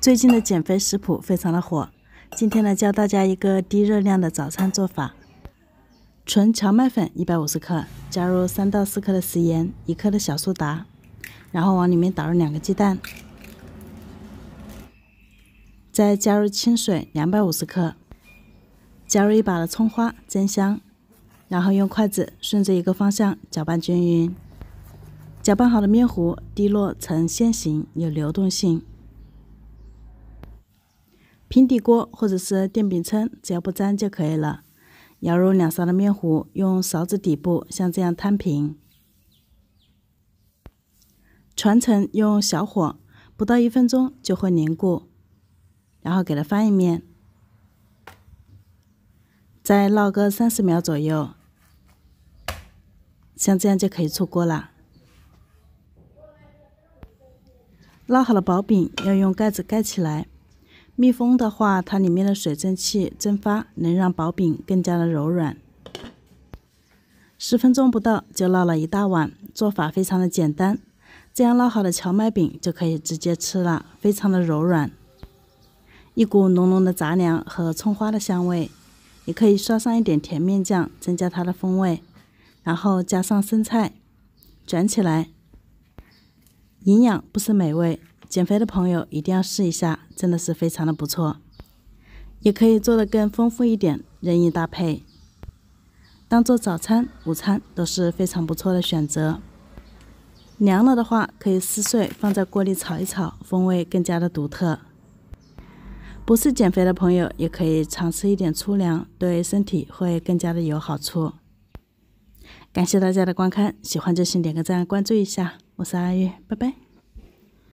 最近的减肥食谱非常的火，今天呢教大家一个低热量的早餐做法。纯荞麦粉一百五十克，加入三到四克的食盐，一克的小苏打，然后往里面打入两个鸡蛋，再加入清水两百五十克，加入一把的葱花增香，然后用筷子顺着一个方向搅拌均匀。搅拌好的面糊滴落呈线形，有流动性。平底锅或者是电饼铛，只要不粘就可以了。舀入两勺的面糊，用勺子底部像这样摊平，全程用小火，不到一分钟就会凝固。然后给它翻一面，再烙个三十秒左右，像这样就可以出锅了。烙好了薄饼，要用盖子盖起来。密封的话，它里面的水蒸气蒸发，能让薄饼更加的柔软。十分钟不到就烙了一大碗，做法非常的简单。这样烙好的荞麦饼就可以直接吃了，非常的柔软，一股浓浓的杂粮和葱花的香味。也可以刷上一点甜面酱，增加它的风味，然后加上生菜，卷起来，营养不失美味。减肥的朋友一定要试一下，真的是非常的不错，也可以做的更丰富一点，任意搭配，当做早餐、午餐都是非常不错的选择。凉了的话，可以撕碎放在锅里炒一炒，风味更加的独特。不是减肥的朋友也可以常吃一点粗粮，对身体会更加的有好处。感谢大家的观看，喜欢就请点个赞，关注一下，我是阿玉，拜拜。